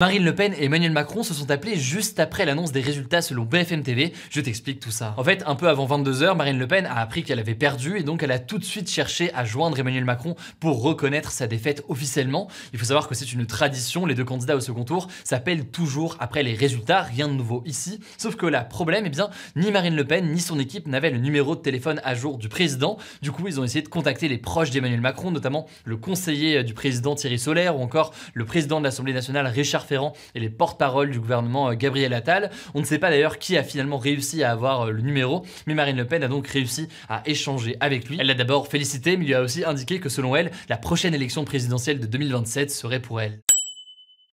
Marine Le Pen et Emmanuel Macron se sont appelés juste après l'annonce des résultats selon BFM TV. Je t'explique tout ça. En fait, un peu avant 22h, Marine Le Pen a appris qu'elle avait perdu et donc elle a tout de suite cherché à joindre Emmanuel Macron pour reconnaître sa défaite officiellement. Il faut savoir que c'est une tradition, les deux candidats au second tour s'appellent toujours après les résultats, rien de nouveau ici. Sauf que là, problème, eh bien, ni Marine Le Pen ni son équipe n'avaient le numéro de téléphone à jour du président. Du coup, ils ont essayé de contacter les proches d'Emmanuel Macron, notamment le conseiller du président Thierry Solaire ou encore le président de l'Assemblée nationale Richard et les porte-paroles du gouvernement euh, Gabriel Attal. On ne sait pas d'ailleurs qui a finalement réussi à avoir euh, le numéro, mais Marine Le Pen a donc réussi à échanger avec lui. Elle l'a d'abord félicité, mais lui a aussi indiqué que selon elle, la prochaine élection présidentielle de 2027 serait pour elle